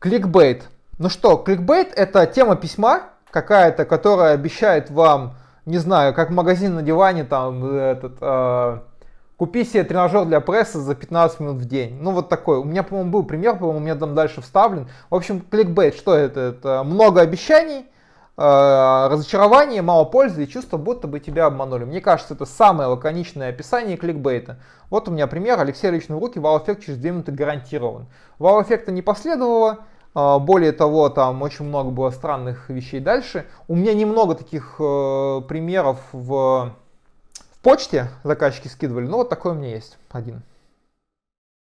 Кликбейт. Ну что, кликбейт это тема письма какая-то, которая обещает вам, не знаю, как магазин на диване, там, этот, э, купи себе тренажер для пресса за 15 минут в день. Ну вот такой. У меня, по-моему, был пример, по-моему, у меня там дальше вставлен. В общем, кликбейт, что это? Это много обещаний, э, разочарование, мало пользы и чувство, будто бы тебя обманули. Мне кажется, это самое лаконичное описание кликбейта. Вот у меня пример. Алексей лично ну, в руки, вау-эффект через 2 минуты гарантирован. Вау-эффекта не последовало, а, более того, там очень много было странных вещей дальше. У меня немного таких э, примеров в, в почте заказчики скидывали, но вот такой у меня есть один.